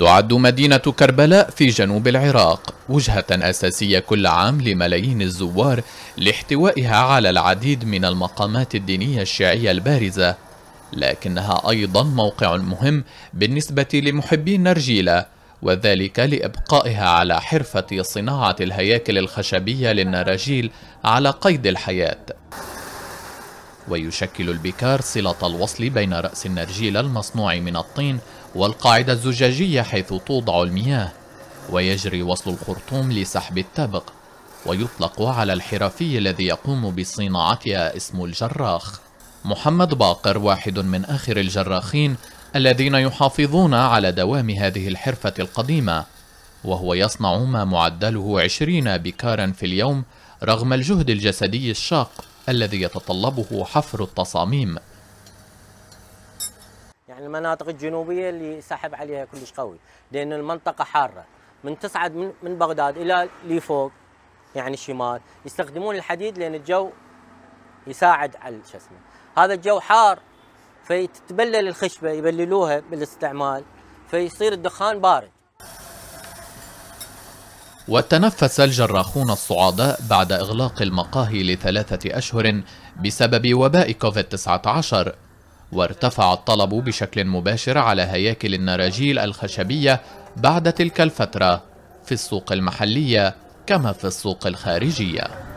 تعد مدينة كربلاء في جنوب العراق وجهة أساسية كل عام لملايين الزوار لاحتوائها على العديد من المقامات الدينية الشيعية البارزة لكنها أيضا موقع مهم بالنسبة لمحبي النرجيلة وذلك لإبقائها على حرفة صناعة الهياكل الخشبية للنراجيل على قيد الحياة ويشكل البكار صلة الوصل بين رأس النرجيلة المصنوع من الطين والقاعدة الزجاجية حيث توضع المياه ويجري وصل الخرطوم لسحب التبغ ويطلق على الحرفي الذي يقوم بصناعتها اسم الجراخ محمد باقر واحد من آخر الجراخين الذين يحافظون على دوام هذه الحرفة القديمة وهو يصنع ما معدله عشرين بكارا في اليوم رغم الجهد الجسدي الشاق الذي يتطلبه حفر التصاميم يعني المناطق الجنوبيه اللي سحب عليها كلش قوي لان المنطقه حاره من تصعد من, من بغداد الى فوق يعني الشمال يستخدمون الحديد لان الجو يساعد على شو اسمه هذا الجو حار فيتبلل الخشبه يبللوها بالاستعمال فيصير الدخان بارد وتنفس الجراحون الصعداء بعد إغلاق المقاهي لثلاثة أشهر بسبب وباء كوفيد-19 وارتفع الطلب بشكل مباشر على هياكل النراجيل الخشبية بعد تلك الفترة في السوق المحلية كما في السوق الخارجية